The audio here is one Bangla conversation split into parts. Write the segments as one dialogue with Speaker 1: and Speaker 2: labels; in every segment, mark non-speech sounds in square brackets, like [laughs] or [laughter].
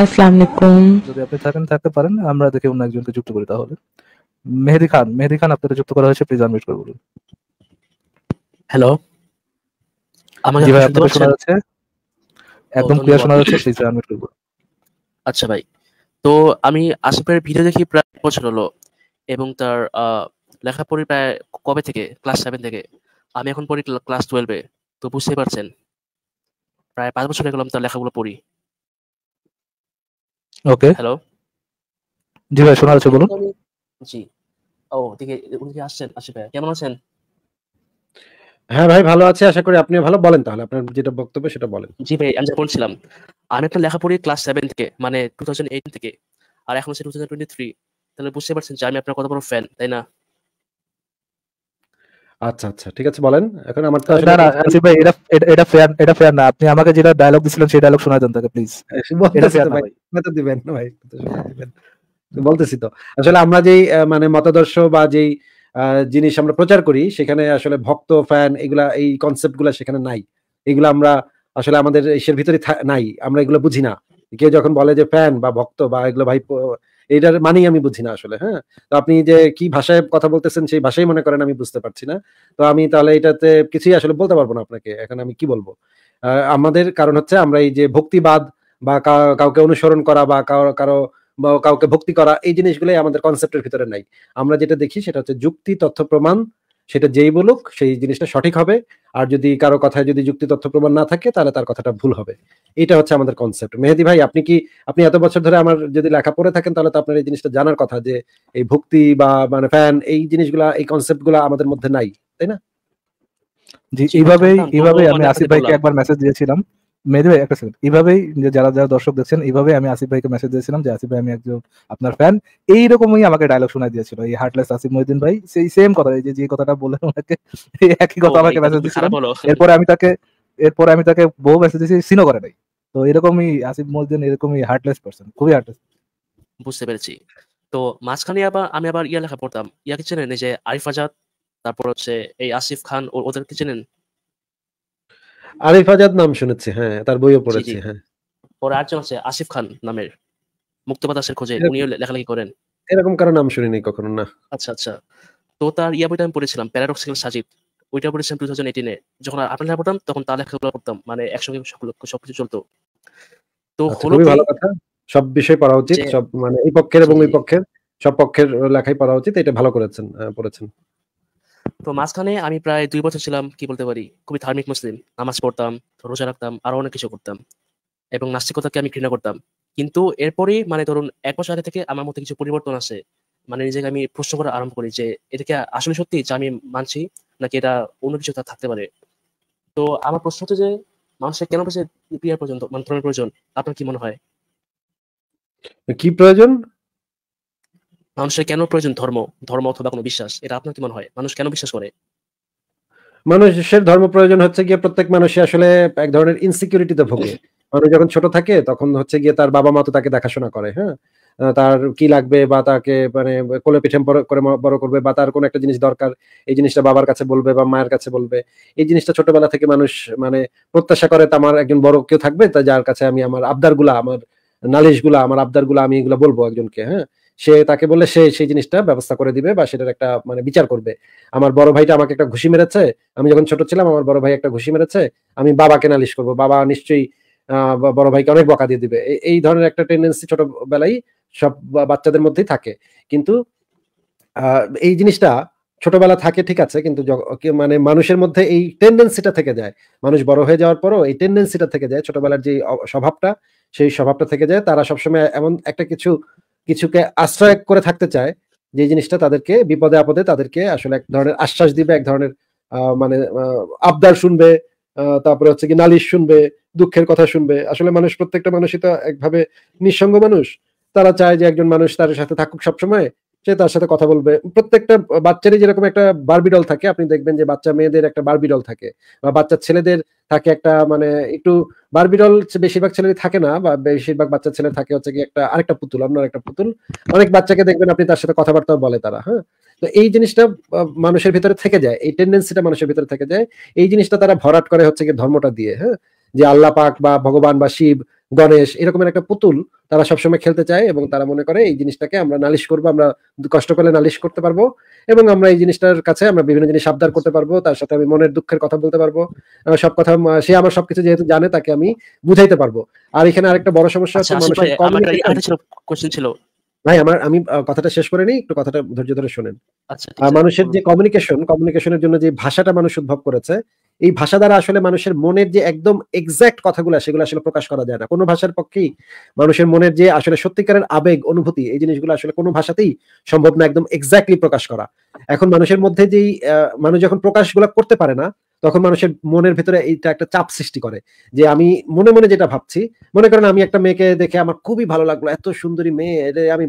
Speaker 1: আসসালামু আলাইকুম যদি আপনি থাকেন থাকতে পারেন আমরা দেখে অন্য একজনকে যুক্ত করি তাহলে মেহেদি খান মেহেদি খান আপনাকে যুক্ত করা হয়েছে প্লিজ আনমিউট করে বলুন হ্যালো আমাকে জি শোনা যাচ্ছে একদম ক্লিয়ার শোনা যাচ্ছে প্লিজ আনমিউট করে
Speaker 2: আচ্ছা ভাই তো আমি আসিফ ভাইয়ের ভিডিও দেখি প্রায় বছর হলো এবং তার লেখা পড়ি প্রায় কবে থেকে ক্লাস সেভেন থেকে আমি এখন পড়ি ক্লাস টুয়েলভে তো বুঝতেই পারছেন প্রায় পাঁচ বছর হয়ে গেলাম তার লেখাগুলো পড়ি ওকে হ্যালো
Speaker 3: জি ভাই শোনা যাচ্ছে বলুন
Speaker 2: জি ও দিকে উনি আসছেন আশিফ ভাই কেমন আছেন
Speaker 4: হ্যাঁ ভাই ভালো আছে আশা করি আপনিও ভালো বলেন তাহলে আপনার যেটা বক্তব্য সেটা বলেন জি ভাই আমি যেটা বলছিলাম
Speaker 2: আমি একটা লেখা পড়ি ক্লাস সেভেন থেকে মানে টু থাউজেন্ড এইট থেকে আর এখন হচ্ছে টু থাউজেন্ড টোয়েন্টি থ্রি তাহলে বুঝতে পারছেন যে আমি আপনার কত বড় ফ্যান তাই না
Speaker 4: আচ্ছা আচ্ছা ঠিক আছে বলেন এখন আমার তো না না আসিফ ভাই এটা
Speaker 1: এটা ফেয়ার এটা ফেয়ার না আপনি আমাকে যেটা ডায়লগ দিছিলেন সেই ডায়লগ শোনা দেন তাকে প্লিজ
Speaker 4: [laughs] এটা ফেয়ার ভাই দিবেন ভাই
Speaker 1: বলতেছি তো আসলে আমরা যেই মানে
Speaker 4: মতাদর্শ বা যেই জিনিস আমরা প্রচার করি সেখানে আসলে ভক্ত ফ্যান এগুলা এই কনসেপ্টগুলা সেখানে নাই এগুলো আমরা আসলে আমাদের এসের ভিতরে নাই আমরা এগুলো বুঝি না কেউ যখন বলে যে ফ্যান বা ভক্ত বা এগুলো ভাই এটার মানেই আমি বুঝি না আসলে হ্যাঁ তো আপনি যে কি ভাষায় কথা বলতেছেন সেই ভাষাই মনে করেন আমি বুঝতে পারছি না তো আমি তাহলে এটাতে কিছুই আসলে বলতে পারবো না আপনাকে এখন আমি কি বলবো আমাদের কারণ হচ্ছে আমরা এই যে ভক্তিবাদ বা কাউকে অনুসরণ করা বা কারো কাউকে ভক্তি করা এই জিনিসগুলোই আমাদের কনসেপ্টের ভিতরে নাই আমরা যেটা দেখি সেটা হচ্ছে যুক্তি তথ্য প্রমাণ সেটা যেই বলুক সেই জিনিসটা সঠিক হবে আর যদি কারো কথায় যদি যুক্তি তথ্য প্রমাণ না থাকে তাহলে তার কথাটা ভুল হবে এটা হচ্ছে আমাদের কনসেপ্ট মেহেদি ভাই আপনি কি আপনি এত বছর ধরে আমার যদি লেখা পড়ে থাকেন তাহলে তো আপনার এই জিনিসটা জানার কথা যে এই ভক্তি বা মানে ফ্যান এই জিনিসগুলা এই কনসেপ্টগুলা আমাদের মধ্যে নাই তাই না
Speaker 1: জি এইভাবেই এইভাবে আমি আসিফ ভাইকে একবার মেসেজ দিয়েছিলাম একটা সেকেন্ড এইভাবেই যারা যারা দর্শক দেখছেন এইভাবে আমি আসিফ ভাইকে মেসেজ দিয়েছিলাম যে আসিফ ভাই আমি একজন আপনার ফ্যান এইরকমই আমাকে ডায়লগ শোনা দিয়েছিল এই হার্টলেস আসিফ ভাই সেই সেম কথা এই যে কথাটা একই কথা আমাকে মেসেজ দিয়েছিলাম এরপরে আমি তাকে এরপরে আমি তাকে বহু মেসেজ দিয়েছি সিনও করে নাই তো এরকমই আসিফ মহিউদ্দিন এরকমই হার্টলেস পার্সন খুবই হার্টলেস
Speaker 2: বুঝতে পেরেছি তো মাঝখানে আবার আমি আবার ইয়া লেখা পড়তাম ইয়াকে চেনেন যে আরিফ আজাদ তারপর হচ্ছে এই আসিফ খান ওদেরকে চেনেন
Speaker 4: আরিফ আজাদ নাম শুনেছি হ্যাঁ তার বইও পড়েছি হ্যাঁ
Speaker 2: পরে আরেকজন আছে আসিফ খান নামের মুক্ত বাতাসের খোঁজে উনিও লেখালেখি করেন
Speaker 4: এরকম কারো নাম শুনিনি কখনো না
Speaker 2: আচ্ছা আচ্ছা তো তার ইয়া বইটা আমি পড়েছিলাম প্যারাডক্সিক্যাল সাজিদ ওইটা পড়েছিলাম টু থাউজেন্ড এইটিনে যখন আপনার পড়তাম তখন তার লেখাগুলো পড়তাম মানে একসঙ্গে সবকিছু চলতো তো আচ্ছা, হলো ভালো কথা
Speaker 4: সব বিষয় পড়া উচিত সব মানে এই পক্ষের এবং ওই পক্ষের সব পক্ষের লেখাই পড়া উচিত এটা ভালো করেছেন পড়েছেন
Speaker 2: তো মাঝখানে আমি প্রায় দুই বছর ছিলাম কি বলতে পারি খুবই ধার্মিক মুসলিম নামাজ পড়তাম রোজা রাখতাম আরো অনেক কিছু করতাম এবং নাস্তিকতাকে আমি ঘৃণা করতাম কিন্তু এরপরে মানে ধরুন এক বছর আগে থেকে আমার মধ্যে কিছু পরিবর্তন আছে মানে নিজেকে আমি প্রশ্ন করা আরম্ভ করি যে এটাকে আসলে সত্যি যে আমি মানছি নাকি এটা অন্য কিছু থাকতে পারে তো আমার প্রশ্ন হচ্ছে যে মানুষের কেন বেশি ক্রিয়া পর্যন্ত মানে প্রয়োজন আপনার কি মনে হয় কি প্রয়োজন মানুষের কেন প্রয়োজন ধর্ম ধর্ম অথবা কোনো বিশ্বাস এটা আপনার কি মনে হয় মানুষ কেন বিশ্বাস করে
Speaker 4: মানুষের ধর্ম প্রয়োজন হচ্ছে গিয়ে প্রত্যেক মানুষই আসলে এক ধরনের ইনসিকিউরিটিতে ভোগে মানুষ যখন ছোট থাকে তখন হচ্ছে গিয়ে তার বাবা মা তো তাকে দেখাশোনা করে হ্যাঁ তার কি লাগবে বা তাকে মানে কোলে পিঠে করে বড় করবে বা তার কোন একটা জিনিস দরকার এই জিনিসটা বাবার কাছে বলবে বা মায়ের কাছে বলবে এই জিনিসটা ছোটবেলা থেকে মানুষ মানে প্রত্যাশা করে আমার একজন বড় কেউ থাকবে তা যার কাছে আমি আমার আবদার গুলা আমার নালিশ গুলা আমার আবদার গুলা আমি এগুলো বলবো একজনকে হ্যাঁ সে তাকে বললে সে সেই জিনিসটা ব্যবস্থা করে দিবে বা সেটার একটা মানে বিচার করবে আমার বড় ভাইটা আমাকে একটা ঘুষি মেরেছে আমি যখন ছোট ছিলাম আমার বড় ভাই একটা ঘুষি মেরেছে আমি বাবাকে নালিশ করবো বাবা নিশ্চয়ই বড় ভাইকে অনেক বকা দিয়ে দিবে এই ধরনের একটা টেন্ডেন্সি ছোটবেলায় সব বাচ্চাদের মধ্যেই থাকে কিন্তু এই জিনিসটা ছোটবেলা থাকে ঠিক আছে কিন্তু মানে মানুষের মধ্যে এই টেন্ডেন্সিটা থেকে যায় মানুষ বড় হয়ে যাওয়ার পরও এই টেন্ডেন্সিটা থেকে যায় ছোটবেলার যে স্বভাবটা সেই স্বভাবটা থেকে যায় তারা সবসময় এমন একটা কিছু কিছুকে আশ্রয় করে থাকতে চায় যে জিনিসটা তাদেরকে বিপদে আপদে তাদেরকে আসলে এক ধরনের আশ্বাস দিবে এক ধরনের মানে আবদার শুনবে তারপরে হচ্ছে কি নালিশ শুনবে দুঃখের কথা শুনবে আসলে মানুষ প্রত্যেকটা মানুষই তো একভাবে নিঃসঙ্গ মানুষ তারা চায় যে একজন মানুষ তার সাথে থাকুক সবসময় সে তার সাথে কথা বলবে প্রত্যেকটা বাচ্চারই যেরকম একটা বার্বিডল থাকে আপনি দেখবেন যে বাচ্চা মেয়েদের একটা বার্বিডল থাকে বা বাচ্চা ছেলেদের থাকে একটা মানে একটু বারবিডল বেশিরভাগ ছেলে থাকে না বা বেশিরভাগ বাচ্চা ছেলে থাকে হচ্ছে কি একটা আরেকটা পুতুল আপনার একটা পুতুল অনেক বাচ্চাকে দেখবেন আপনি তার সাথে কথাবার্তা বলে তারা হ্যাঁ তো এই জিনিসটা মানুষের ভিতরে থেকে যায় এই টেন্ডেন্সিটা মানুষের ভিতরে থেকে যায় এই জিনিসটা তারা ভরাট করে হচ্ছে কি ধর্মটা দিয়ে হ্যাঁ যে আল্লাহ পাক বা ভগবান বা শিব গণেশ এরকম একটা পুতুল তারা সবসময় খেলতে চায় এবং তারা মনে করে এই জিনিসটাকে আমরা নালিশ করবো আমরা কষ্ট করলে নালিশ করতে পারবো এবং আমরা এই জিনিসটার কাছে আমরা বিভিন্ন জিনিস সাবধান করতে পারবো তার সাথে আমি মনের দুঃখের কথা বলতে পারবো সব কথা সে আমার সবকিছু যেহেতু জানে তাকে আমি বুঝাইতে পারবো আর এখানে আরেকটা বড় সমস্যা আচ্ছা, আচ্ছা, মানুষের ছিল ভাই আমার আমি কথাটা শেষ করে নিই একটু কথাটা ধৈর্য ধরে শোনেন আচ্ছা, মানুষের যে কমিউনিকেশন কমিউনিকেশনের জন্য যে ভাষাটা মানুষ উদ্ভব করেছে এই ভাষা দ্বারা আসলে মানুষের মনের যে একদম এক্স্যাক্ট কথাগুলো সেগুলো আসলে প্রকাশ করা যায় না কোনো ভাষার পক্ষেই মানুষের মনের যে আসলে সত্যিকারের আবেগ অনুভূতি এই জিনিসগুলো আসলে কোনো ভাষাতেই সম্ভব না একদম এক্স্যাক্টলি প্রকাশ করা এখন মানুষের মধ্যে যেই মানুষ যখন প্রকাশগুলো করতে পারে না তখন মানুষের মনের ভেতরে এইটা একটা চাপ সৃষ্টি করে যে আমি মনে মনে যেটা ভাবছি মনে করেন আমি একটা মেয়েকে দেখে আমার খুবই ভালো লাগলো এত সুন্দরী মেয়ে এটা আমি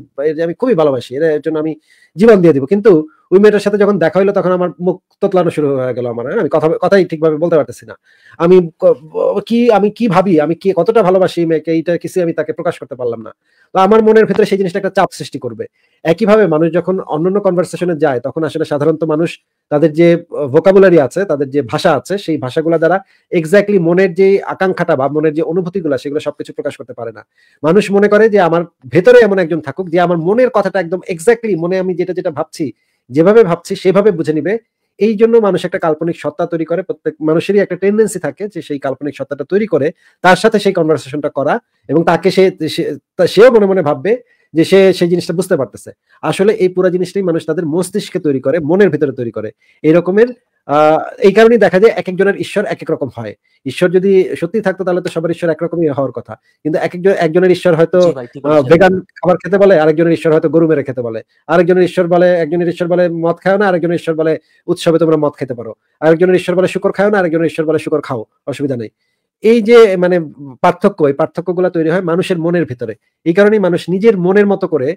Speaker 4: আমি খুবই ভালোবাসি এর জন্য আমি জীবন দিয়ে দিব কিন্তু ওই মেয়েটার সাথে যখন দেখা হইলো তখন আমার মুখ তোতলানো শুরু হয়ে গেল আমার হ্যাঁ? আমি কথা কথাই ঠিকভাবে বলতে পারতেছি না আমি কি আমি কি ভাবি আমি কি কতটা ভালোবাসি মেয়েকে এইটা কিছু আমি তাকে প্রকাশ করতে পারলাম না তো আমার মনের ভেতরে সেই জিনিসটা একটা চাপ সৃষ্টি করবে একইভাবে মানুষ যখন অন্যান্য কনভারসেশনে যায় তখন আসলে সাধারণত মানুষ তাদের যে ভোকাবুলারি আছে তাদের যে ভাষা আছে সেই ভাষাগুলো দ্বারা এক্স্যাক্টলি মনের যে আকাঙ্ক্ষাটা বা মনের যে অনুভূতিগুলো সেগুলো সবকিছু প্রকাশ করতে পারে না মানুষ মনে করে যে আমার ভেতরে এমন একজন থাকুক যে আমার মনের কথাটা একদম এক্স্যাক্টলি মনে আমি যেটা যেটা ভাবছি যেভাবে ভাবছি সেভাবে বুঝে নিবে এই জন্য মানুষ একটা কাল্পনিক সত্তা তৈরি করে প্রত্যেক মানুষেরই একটা টেন্ডেন্সি থাকে যে সেই কাল্পনিক সত্তাটা তৈরি করে তার সাথে সেই কনভারসেশনটা করা এবং তাকে সে সেও মনে মনে ভাববে যে সে সেই জিনিসটা বুঝতে পারতেছে আসলে এই পুরো জিনিসটাই মানুষ তাদের মস্তিষ্কে তৈরি করে মনের ভিতরে তৈরি করে এই রকমের এই কারণে দেখা যায় এক একজনের ঈশ্বর এক এক রকম হয় ঈশ্বর যদি সত্যি থাকতো তাহলে তো সবার ঈশ্বর একরকমই হওয়ার কথা কিন্তু এক একজন একজনের ঈশ্বর হয়তো ভেগান খাবার খেতে বলে আরেকজনের ঈশ্বর হয়তো গরু মেরে খেতে বলে আরেকজনের ঈশ্বর বলে একজনের ঈশ্বর বলে মদ খায় না আরেকজনের ঈশ্বর বলে উৎসবে তোমরা মদ খেতে পারো আরেকজনের ঈশ্বর বলে শুকর খায় না আরেকজনের ঈশ্বর বলে শুকর খাও অসুবিধা নেই এই যে মানে পার্থক্য এই গুলা তৈরি হয় মানুষের মনের ভিতরে এই কারণেই মানুষ নিজের মনের মতো করে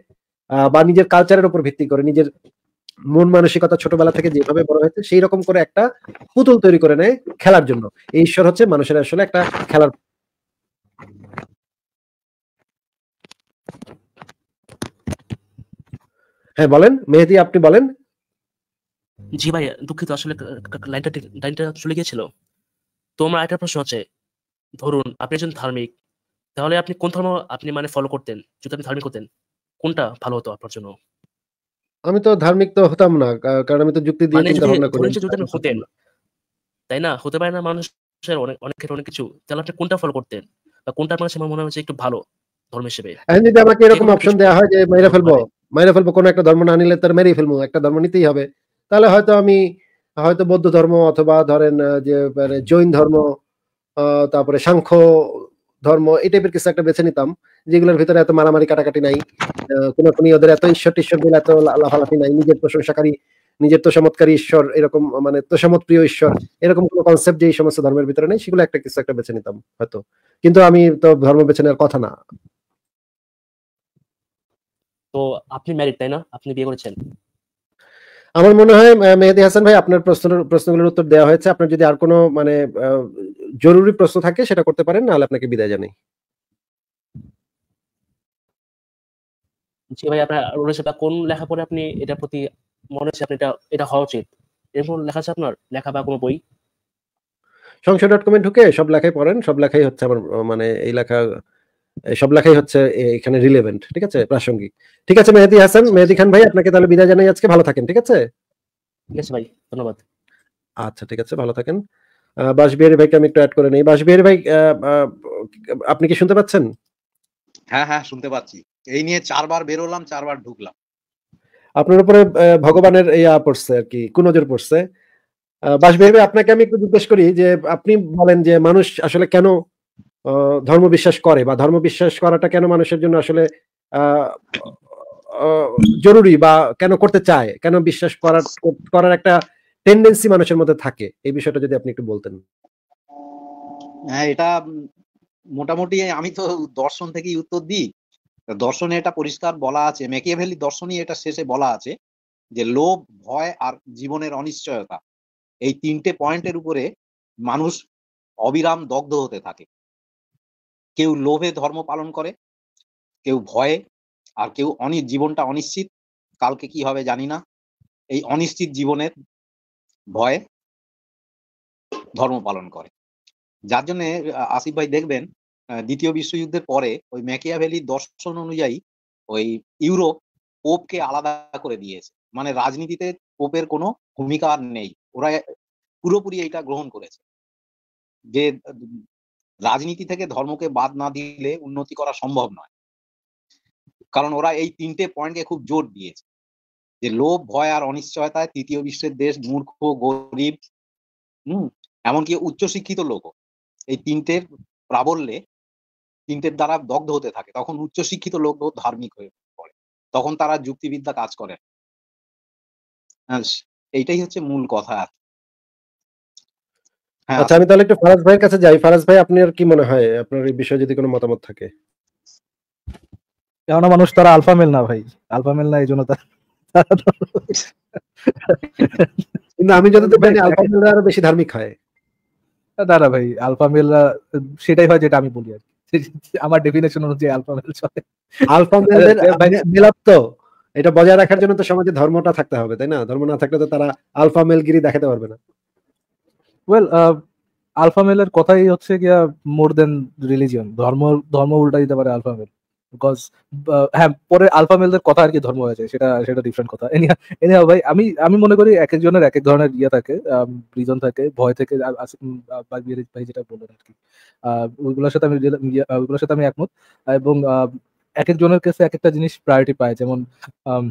Speaker 4: বা নিজের কালচারের উপর ভিত্তি করে নিজের মন মানসিকতা ছোটবেলা থেকে যেভাবে বড় হয়েছে সেই রকম করে একটা পুতুল তৈরি করে নেয় খেলার জন্য এই ঈশ্বর হচ্ছে মানুষের আসলে একটা খেলার হ্যাঁ বলেন মেহেদি আপনি বলেন
Speaker 2: জি ভাই দুঃখিত আসলে লাইনটা লাইনটা চলে গিয়েছিল তোমার একটা প্রশ্ন আছে ধরুন আপনি একজন ধার্মিক তাহলে আপনি কোন ধর্ম আপনি মানে ফলো করতেন যদি আপনি ধার্মিক হতেন কোনটা ভালো হতো আপনার জন্য
Speaker 4: আমি তো ধার্মিক তো হতাম না কারণ আমি তো যুক্তি দিয়ে মানে চিন্তা ভাবনা করি যদি আপনি
Speaker 2: হতেন তাই না হতে পারে না মানুষের অনেক অনেক ক্ষেত্রে অনেক কিছু তাহলে আপনি কোনটা ফলো করতেন বা কোনটা আপনার কাছে মনে হচ্ছে একটু ভালো ধর্ম হিসেবে
Speaker 4: এখন যদি আমাকে এরকম অপশন দেওয়া হয় যে মেরে ফেলবো মানে মেরে ফেলবো কোন একটা ধর্ম না নিলে তার মেরেই ফেলবো একটা ধর্ম নিতেই হবে তাহলে হয়তো আমি হয়তো বৌদ্ধ ধর্ম অথবা ধরেন যে মানে জৈন ধর্ম তারপরে সাংখ্য ধর্ম এই টাইপের কিছু একটা বেছে নিতাম যেগুলোর ভিতরে এত মারামারি কাটাকাটি নাই কোনো কোনো ওদের এত ঈশ্বর টিশ্বর গুলো এত লাফালাফি নাই নিজের প্রশংসাকারী নিজের তো চমৎকারী ঈশ্বর এরকম মানে তো প্রিয় ঈশ্বর এরকম কোনো কনসেপ্ট যে এই সমস্ত
Speaker 2: ধর্মের ভিতরে নেই সেগুলো একটা কিছু একটা বেছে নিতাম
Speaker 4: হয়তো কিন্তু আমি তো ধর্ম বেছে নেওয়ার কথা না
Speaker 2: তো আপনি ম্যারিড তাই না আপনি বিয়ে করেছেন
Speaker 4: আমার মনে হয় মেহেদি হাসান ভাই আপনার প্রশ্ন প্রশ্নগুলোর উত্তর দেওয়া হয়েছে আপনার যদি আর কোনো মানে জরুরি প্রশ্ন থাকে সেটা করতে পারেন নাহলে আপনাকে বিদায় জানাই
Speaker 2: জি ভাই আপনার রয়েছে কোন লেখা পড়ে আপনি এটা প্রতি মনে হচ্ছে আপনি এটা এটা হওয়া উচিত এরকম লেখা আছে আপনার লেখা বা কোনো বই
Speaker 4: সংশয় ডট কমে ঢুকে সব লেখাই পড়েন সব লেখাই হচ্ছে আমার মানে এই লেখা সব লেখাই হচ্ছে এখানে রিলেভেন্ট ঠিক আছে প্রাসঙ্গিক ঠিক আছে মেহেদি হাসান মেহেদি খান ভাই আপনাকে তাহলে বিদায় জানাই আজকে ভালো থাকেন ঠিক আছে ঠিক আছে ভাই ধন্যবাদ আচ্ছা ঠিক আছে ভালো থাকেন বাসবিহারি ভাইকে আমি একটু অ্যাড করে বাসবিহারি ভাই আপনি কি শুনতে পাচ্ছেন
Speaker 3: হ্যাঁ হ্যাঁ শুনতে পাচ্ছি এই নিয়ে চারবার বেরোলাম চারবার ঢুকলাম
Speaker 4: আপনার উপরে ভগবানের ইয়া পড়ছে আর কি কুনজর পড়ছে বাসবিহারি ভাই আপনাকে আমি একটু জিজ্ঞেস করি যে আপনি বলেন যে মানুষ আসলে কেন ধর্ম বিশ্বাস করে বা ধর্ম বিশ্বাস করাটা কেন মানুষের জন্য আসলে জরুরি বা কেন করতে চায় কেন বিশ্বাস করার করার একটা টেন্ডেন্সি মানুষের মধ্যে থাকে এই বিষয়টা যদি আপনি একটু বলতেন
Speaker 3: হ্যাঁ এটা মোটামুটি আমি তো দর্শন থেকেই উত্তর দিই দর্শনে এটা পরিষ্কার বলা আছে মেকিয়াভেলি দর্শনই এটা শেষে বলা আছে যে লোভ ভয় আর জীবনের অনিশ্চয়তা এই তিনটে পয়েন্টের উপরে মানুষ অবিরাম দগ্ধ হতে থাকে কেউ লোভে ধর্ম পালন করে কেউ ভয়ে আর কেউ অনি জীবনটা অনিশ্চিত কালকে কি হবে জানি না এই অনিশ্চিত জীবনের ভয়ে ধর্ম পালন করে যার জন্য আসিফ ভাই দেখবেন দ্বিতীয় বিশ্বযুদ্ধের পরে ওই ম্যাকিয়াভেলি দর্শন অনুযায়ী ওই ইউরোপ পোপকে আলাদা করে দিয়েছে মানে রাজনীতিতে পোপের কোনো ভূমিকা আর নেই ওরা পুরোপুরি এটা গ্রহণ করেছে যে রাজনীতি থেকে ধর্মকে বাদ না দিলে উন্নতি করা সম্ভব নয় কারণ ওরা এই তিনটে পয়েন্টকে খুব জোর দিয়েছে যে লোভ ভয় আর অনিশ্চয়তায় তৃতীয় বিশ্বের দেশ মূর্খ গরিব হম এমনকি উচ্চশিক্ষিত লোক এই তিনটের প্রাবল্যে তিনটের দ্বারা দগ্ধ হতে থাকে তখন উচ্চশিক্ষিত লোক ধার্মিক হয়ে পড়ে তখন তারা যুক্তিবিদ্যা কাজ করে এইটাই হচ্ছে মূল কথা আর হ্যাঁ। আচ্ছা আমি তাহলে
Speaker 4: একটু ফারাজ ভাইয়ের কাছে যাই ফারাজ ভাই আপনি আর কি মনে হয় আপনার এই বিষয়ে যদি কোনো মতামত থাকে
Speaker 1: কেননা মানুষ তারা আলফা মেল না ভাই আলফা মেল না এই জন্য কিন্তু আমি যতদূর জানি আলফা মেলরা আরো বেশি ধার্মিক হয় দাঁড়া ভাই আলফা মেলরা সেটাই হয় যেটা আমি বলি আর [laughs] আমার ডেফিনেশন অনুযায়ী আলফা মেল চলে আলফা [laughs] মেলদের হ্যাঁ, মিলাপ তো এটা বজায় রাখার জন্য তো সমাজে ধর্মটা থাকতে হবে তাই
Speaker 4: না ধর্ম না থাকলে তো তারা আলফা মেলগিরি দেখাতে পারবে না
Speaker 1: ওয়েল আলফা মেলের কথাই হচ্ছে গিয়া মোর দেন রিলিজিয়ন ধর্ম ধর্ম উল্টা দিতে পারে আলফা মেল বিকজ হ্যাঁ পরে আলফা মেলদের কথা আর কি ধর্ম হয়ে যায় সেটা সেটা ডিফারেন্ট কথা এনিয়া এনিয়া ভাই আমি আমি মনে করি এক একজনের এক এক ধরনের ইয়ে থাকে রিজন um, থাকে ভয় থেকে ভাই যেটা বললেন আর কি ওইগুলোর সাথে আমি ইয়ে, ওইগুলোর সাথে আমি একমত এবং এক একজনের কাছে এক একটা জিনিস প্রায়োরিটি পায় যেমন um,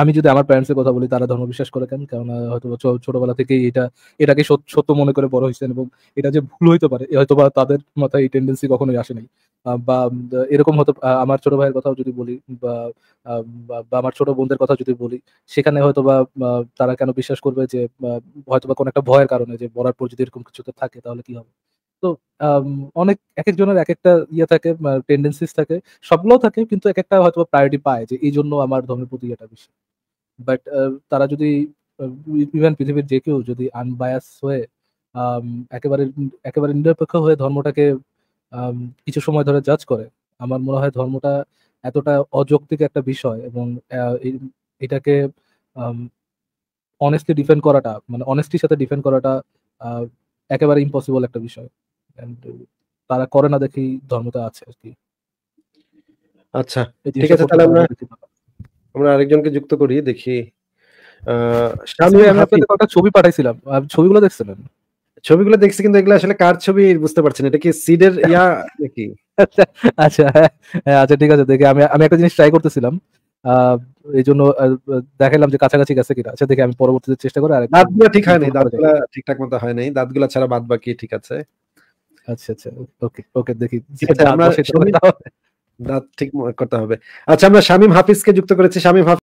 Speaker 1: আমি যদি আমার প্যারেন্টসের কথা বলি তারা ধর্ম বিশ্বাস করে কেন কেননা হয়তো ছোটবেলা থেকেই এটা এটাকে সত্য মনে করে বড় হয়েছেন এবং এটা যে ভুল হইতে পারে হয়তো বা তাদের মাথায় এই টেন্ডেন্সি কখনোই আসে নাই বা এরকম হয়তো আমার ছোট ভাইয়ের কথাও যদি বলি বা বা আমার ছোট বোনদের কথা যদি বলি সেখানে হয়তো বা তারা কেন বিশ্বাস করবে যে হয়তো বা কোনো একটা ভয়ের কারণে যে বড়ার পর যদি এরকম কিছুতে থাকে তাহলে কি হবে তো অনেক এক একজনের এক একটা ইয়ে থাকে টেন্ডেন্সিস থাকে সবগুলো থাকে কিন্তু এক একটা হয়তো প্রায়োরিটি পায় যে এই জন্য আমার ধর্মের প্রতি এটা বেশি বাট তারা যদি ইভেন পৃথিবীর যে কেউ যদি আনবায়াস হয়ে একেবারে একেবারে নিরপেক্ষ হয়ে ধর্মটাকে কিছু সময় ধরে জাজ করে আমার মনে হয় ধর্মটা এতটা অযৌক্তিক একটা বিষয় এবং এটাকে অনেস্টলি ডিফেন্ড করাটা মানে অনেস্টির সাথে ডিফেন্ড করাটা একেবারে ইম্পসিবল একটা বিষয় তারা করে না দেখি ধর্মটা আছে আর কি আচ্ছা ঠিক আছে তাহলে আমরা
Speaker 4: আমরা আরেকজনকে যুক্ত করি দেখি
Speaker 1: ছবি পাঠাইছিলাম ছবিগুলো ছবিগুলো দেখছি কিন্তু এগুলো আসলে কার ছবি বুঝতে এটা কি সিডের ইয়া নাকি আচ্ছা হ্যাঁ আচ্ছা ঠিক আছে দেখি আমি আমি একটা জিনিস ট্রাই করতেছিলাম এই জন্য দেখালাম যে কাছাকাছি গেছে কিনা আচ্ছা দেখি আমি পরবর্তীতে চেষ্টা করে আর দাঁতগুলো ঠিক হয়নি দাঁতগুলো
Speaker 4: ঠিকঠাক মতো হয়নি নাই দাঁতগুলো ছাড়া বাদ বাকি ঠিক
Speaker 1: আছে আচ্ছা আচ্ছা ওকে ওকে দেখি সেটা আচ্ছা, আমরা
Speaker 4: না ঠিক করতে হবে আচ্ছা আমরা শামীম হাফিজকে যুক্ত করেছি শামীম হাফিজ